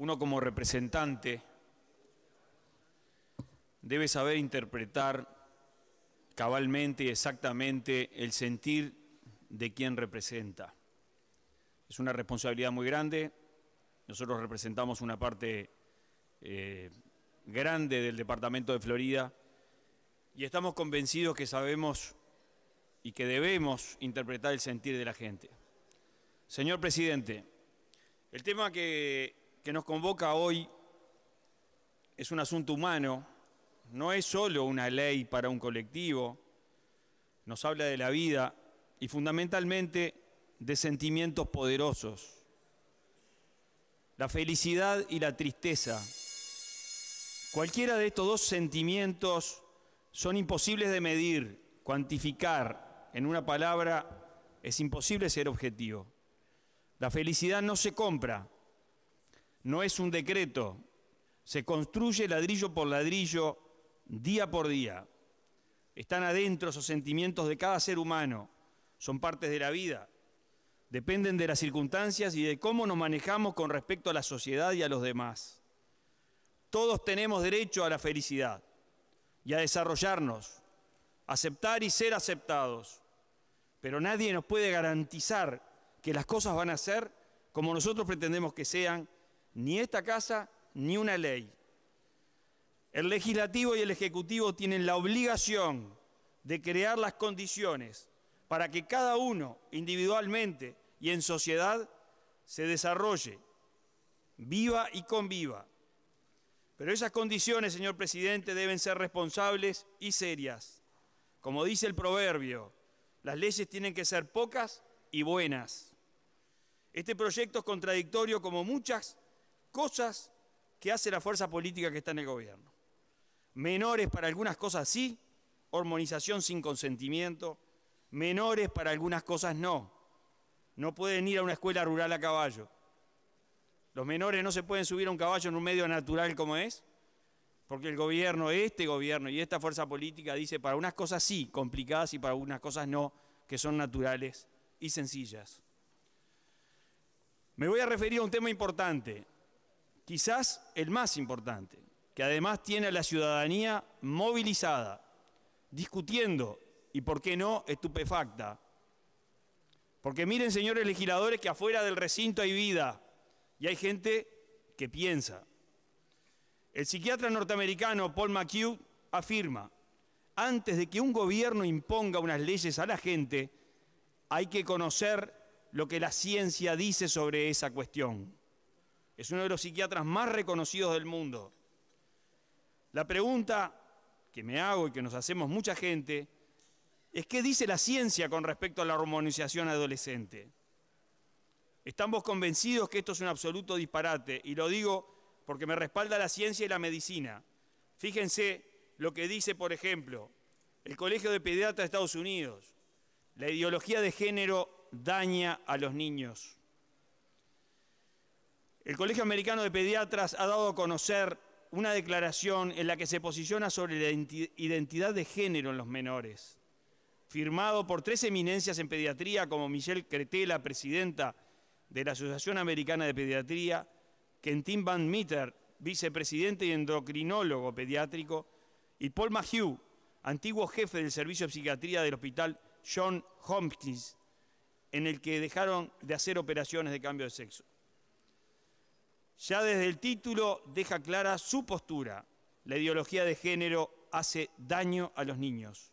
uno como representante debe saber interpretar cabalmente y exactamente el sentir de quien representa. Es una responsabilidad muy grande. Nosotros representamos una parte eh, grande del departamento de Florida y estamos convencidos que sabemos y que debemos interpretar el sentir de la gente. Señor presidente, el tema que que nos convoca hoy es un asunto humano, no es solo una ley para un colectivo, nos habla de la vida y fundamentalmente de sentimientos poderosos, la felicidad y la tristeza. Cualquiera de estos dos sentimientos son imposibles de medir, cuantificar, en una palabra es imposible ser objetivo. La felicidad no se compra, no es un decreto, se construye ladrillo por ladrillo, día por día. Están adentro esos sentimientos de cada ser humano, son partes de la vida, dependen de las circunstancias y de cómo nos manejamos con respecto a la sociedad y a los demás. Todos tenemos derecho a la felicidad y a desarrollarnos, aceptar y ser aceptados, pero nadie nos puede garantizar que las cosas van a ser como nosotros pretendemos que sean ni esta casa ni una ley. El legislativo y el ejecutivo tienen la obligación de crear las condiciones para que cada uno individualmente y en sociedad se desarrolle, viva y conviva. Pero esas condiciones, señor presidente, deben ser responsables y serias. Como dice el proverbio, las leyes tienen que ser pocas y buenas. Este proyecto es contradictorio como muchas cosas que hace la fuerza política que está en el gobierno. Menores para algunas cosas sí, hormonización sin consentimiento, menores para algunas cosas no. No pueden ir a una escuela rural a caballo. Los menores no se pueden subir a un caballo en un medio natural como es, porque el gobierno, este gobierno y esta fuerza política dice para unas cosas sí complicadas y para unas cosas no, que son naturales y sencillas. Me voy a referir a un tema importante, quizás el más importante, que además tiene a la ciudadanía movilizada, discutiendo y, por qué no, estupefacta. Porque miren, señores legisladores, que afuera del recinto hay vida y hay gente que piensa. El psiquiatra norteamericano Paul McHugh afirma, antes de que un gobierno imponga unas leyes a la gente, hay que conocer lo que la ciencia dice sobre esa cuestión. Es uno de los psiquiatras más reconocidos del mundo. La pregunta que me hago y que nos hacemos mucha gente es qué dice la ciencia con respecto a la hormonización adolescente. Estamos convencidos que esto es un absoluto disparate y lo digo porque me respalda la ciencia y la medicina. Fíjense lo que dice, por ejemplo, el Colegio de Pediatras de Estados Unidos. La ideología de género daña a los niños. El Colegio Americano de Pediatras ha dado a conocer una declaración en la que se posiciona sobre la identidad de género en los menores, firmado por tres eminencias en pediatría como Michelle Cretela, presidenta de la Asociación Americana de Pediatría, Quentin Van Meter, vicepresidente y endocrinólogo pediátrico, y Paul McHugh, antiguo jefe del servicio de psiquiatría del hospital John Hopkins, en el que dejaron de hacer operaciones de cambio de sexo ya desde el título deja clara su postura. La ideología de género hace daño a los niños.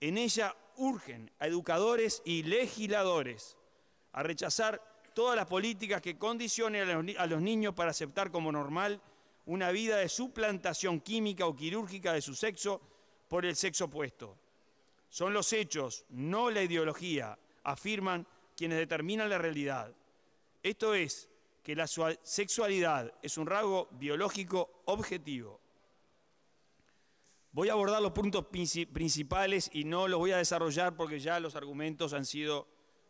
En ella urgen a educadores y legisladores a rechazar todas las políticas que condicionen a los, niños para aceptar como normal una vida de suplantación química o quirúrgica de su sexo por el sexo opuesto. Son los hechos, no la ideología, afirman quienes determinan la realidad. Esto es, que la sexualidad es un rasgo biológico objetivo. Voy a abordar los puntos principales y no los voy a desarrollar porque ya los argumentos han sido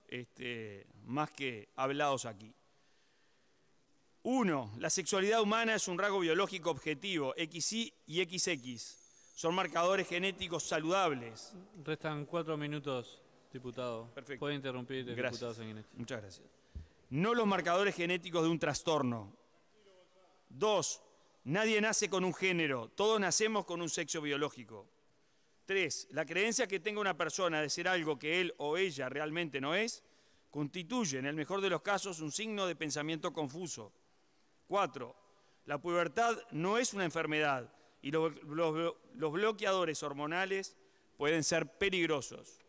este, más que hablados aquí. Uno, la sexualidad humana es un rasgo biológico objetivo, XY y XX. Son marcadores genéticos saludables. Restan cuatro minutos, diputado. Perfecto. Puede interrumpir, diputado Muchas gracias no los marcadores genéticos de un trastorno. Dos, nadie nace con un género, todos nacemos con un sexo biológico. Tres, la creencia que tenga una persona de ser algo que él o ella realmente no es, constituye, en el mejor de los casos, un signo de pensamiento confuso. Cuatro, la pubertad no es una enfermedad y los, bloqueadores hormonales pueden ser peligrosos.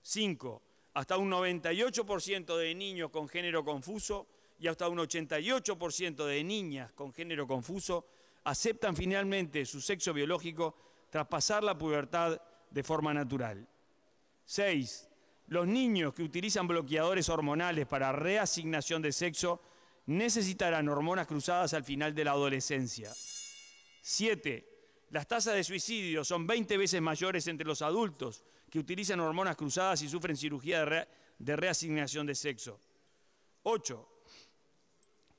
Cinco, hasta un 98% de niños con género confuso y hasta un 88% de niñas con género confuso aceptan finalmente su sexo biológico tras pasar la pubertad de forma natural. 6. Los niños que utilizan bloqueadores hormonales para reasignación de sexo necesitarán hormonas cruzadas al final de la adolescencia. 7. Las tasas de suicidio son 20 veces mayores entre los adultos que utilizan hormonas cruzadas y sufren cirugía de, reasignación de sexo. Ocho,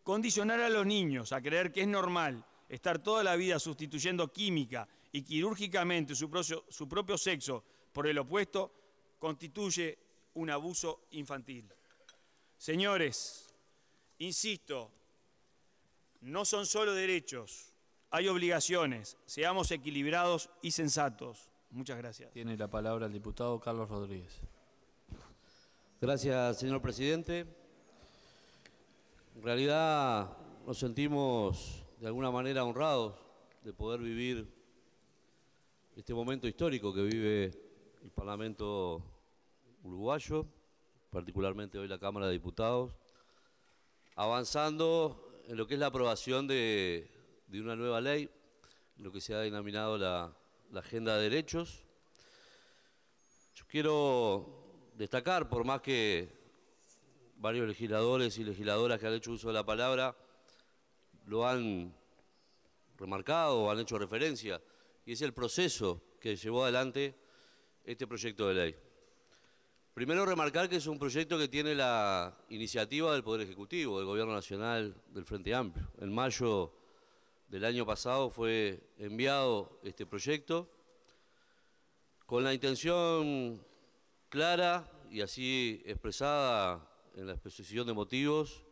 Condicionar a los niños a creer que es normal estar toda la vida sustituyendo química y quirúrgicamente su propio sexo por el opuesto constituye un abuso infantil. Señores, insisto, no son solo derechos, hay obligaciones, seamos equilibrados y sensatos. Muchas gracias. Tiene la palabra el diputado Carlos Rodríguez. Gracias, señor presidente. En realidad nos sentimos de alguna manera honrados de poder vivir este momento histórico que vive el Parlamento uruguayo, particularmente hoy la Cámara de Diputados, avanzando en lo que es la aprobación de de una nueva ley, lo que se ha denominado la, Agenda de Derechos. Yo quiero destacar, por más que varios legisladores y legisladoras que han hecho uso de la palabra lo han remarcado, han hecho referencia, y es el proceso que llevó adelante este proyecto de ley. Primero remarcar que es un proyecto que tiene la iniciativa del Poder Ejecutivo, del Gobierno Nacional, del Frente Amplio. En mayo del año pasado fue enviado este proyecto con la intención clara y así expresada en la exposición de motivos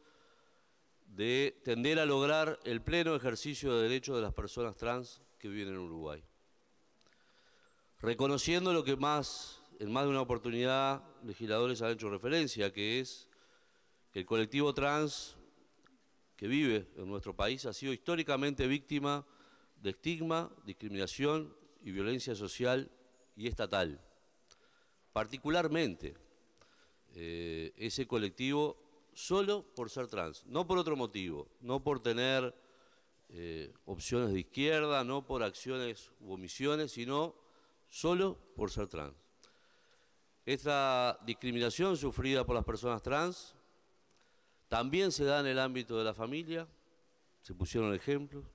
de tender a lograr el pleno ejercicio de derechos de las personas trans que viven en Uruguay. Reconociendo lo que más, en más de una oportunidad, legisladores han hecho referencia, que es que el colectivo trans que vive en nuestro país ha sido históricamente víctima de estigma, discriminación y violencia social y estatal. Particularmente eh, ese colectivo solo por ser trans, no por otro motivo, no por tener eh, opciones de izquierda, no por acciones u omisiones, sino solo por ser trans. Esta discriminación sufrida por las personas trans también se da en el ámbito de la familia, se pusieron ejemplos,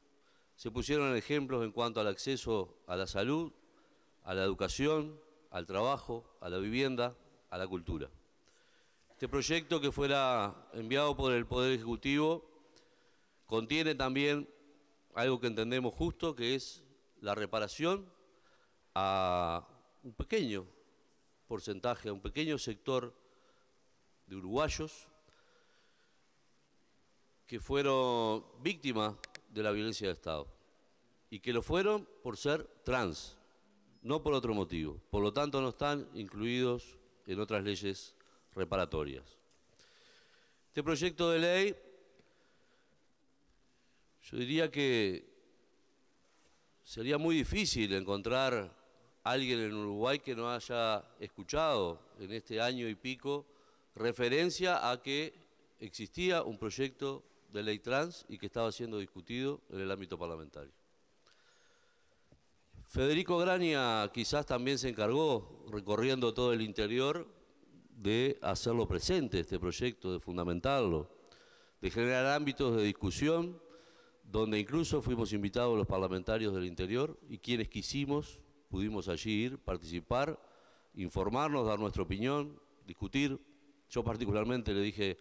se pusieron ejemplos en cuanto al acceso a la salud, a la educación, al trabajo, a la vivienda, a la cultura. Este proyecto que fuera enviado por el Poder Ejecutivo contiene también algo que entendemos justo, que es la reparación a un pequeño porcentaje, a un pequeño sector de uruguayos que fueron víctimas de la violencia de Estado y que lo fueron por ser trans, no por otro motivo. Por lo tanto, no están incluidos en otras leyes reparatorias. Este proyecto de ley, yo diría que sería muy difícil encontrar a alguien en Uruguay que no haya escuchado en este año y pico referencia a que existía un proyecto de ley trans y que estaba siendo discutido en el ámbito parlamentario. Federico Grania quizás también se encargó, recorriendo todo el interior, de hacerlo presente, este proyecto, de fundamentarlo, de generar ámbitos de discusión, donde incluso fuimos invitados los parlamentarios del interior y quienes quisimos pudimos allí ir, participar, informarnos, dar nuestra opinión, discutir. Yo particularmente le dije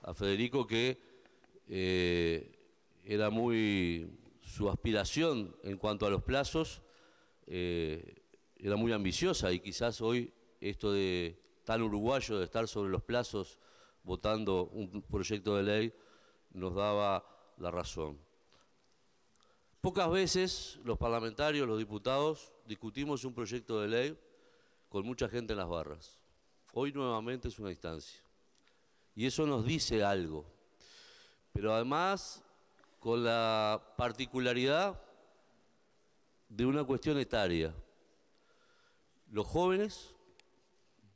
a Federico que eh, era muy, su aspiración en cuanto a los plazos eh, era muy ambiciosa y quizás hoy esto de tan uruguayo de estar sobre los plazos votando un proyecto de ley nos daba la razón. Pocas veces los parlamentarios, los diputados, discutimos un proyecto de ley con mucha gente en las barras. Hoy nuevamente es una instancia. Y eso nos dice algo, pero además con la particularidad de una cuestión etaria. Los jóvenes,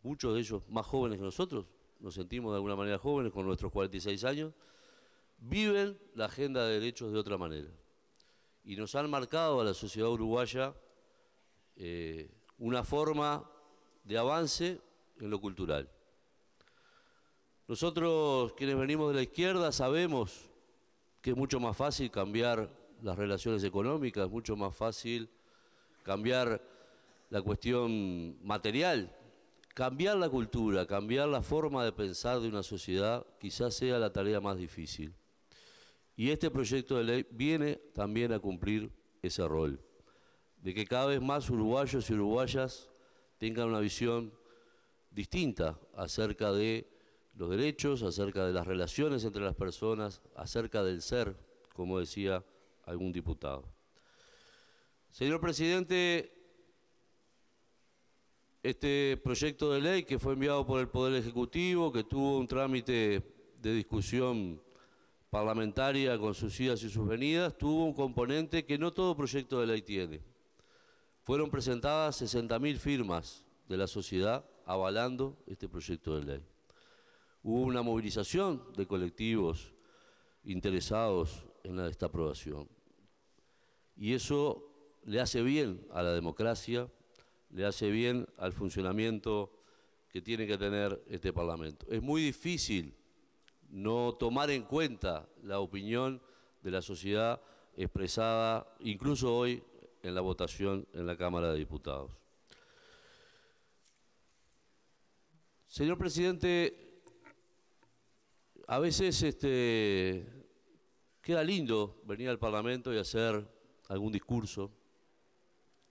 muchos de ellos más jóvenes que nosotros, nos sentimos de alguna manera jóvenes con nuestros 46 años, viven la agenda de derechos de otra manera. Y nos han marcado a la sociedad uruguaya eh, una forma de avance en lo cultural. Nosotros, quienes venimos de la izquierda, sabemos que es mucho más fácil cambiar las relaciones económicas, es mucho más fácil cambiar la cuestión material. Cambiar la cultura, cambiar la forma de pensar de una sociedad quizás sea la tarea más difícil. Y este proyecto de ley viene también a cumplir ese rol, de que cada vez más uruguayos y uruguayas tengan una visión distinta acerca de los derechos, acerca de las relaciones entre las personas, acerca del ser, como decía algún diputado. Señor presidente, este proyecto de ley que fue enviado por el Poder Ejecutivo, que tuvo un trámite de discusión parlamentaria con sus idas y sus venidas, tuvo un componente que no todo proyecto de ley tiene. Fueron presentadas 60.000 firmas de la sociedad avalando este proyecto de ley. Hubo una movilización de colectivos interesados en la desaprobación. Y eso le hace bien a la democracia, le hace bien al funcionamiento que tiene que tener este Parlamento. Es muy difícil no tomar en cuenta la opinión de la sociedad expresada incluso hoy en la votación en la Cámara de Diputados. Señor Presidente, a veces este, queda lindo venir al Parlamento y hacer algún discurso.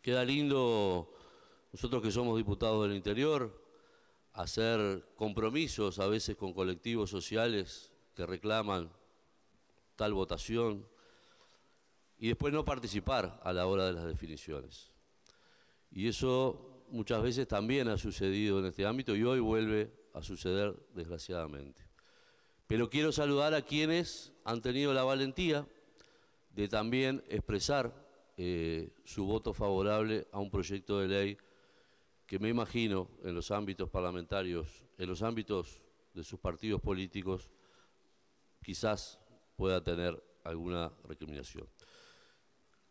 Queda lindo nosotros que somos diputados del interior hacer compromisos a veces con colectivos sociales que reclaman tal votación y después no participar a la hora de las definiciones. Y eso muchas veces también ha sucedido en este ámbito y hoy vuelve a suceder desgraciadamente. Pero quiero saludar a quienes han tenido la valentía de también expresar eh, su voto favorable a un proyecto de ley que me imagino en los ámbitos parlamentarios, en los ámbitos de sus partidos políticos, quizás pueda tener alguna recriminación.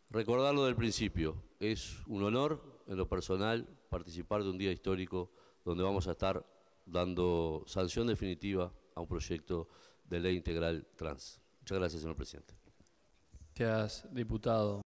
Recordarlo del principio, es un honor en lo personal participar de un día histórico donde vamos a estar dando sanción definitiva a un proyecto de ley integral trans. Muchas gracias, señor presidente. Gracias, diputado.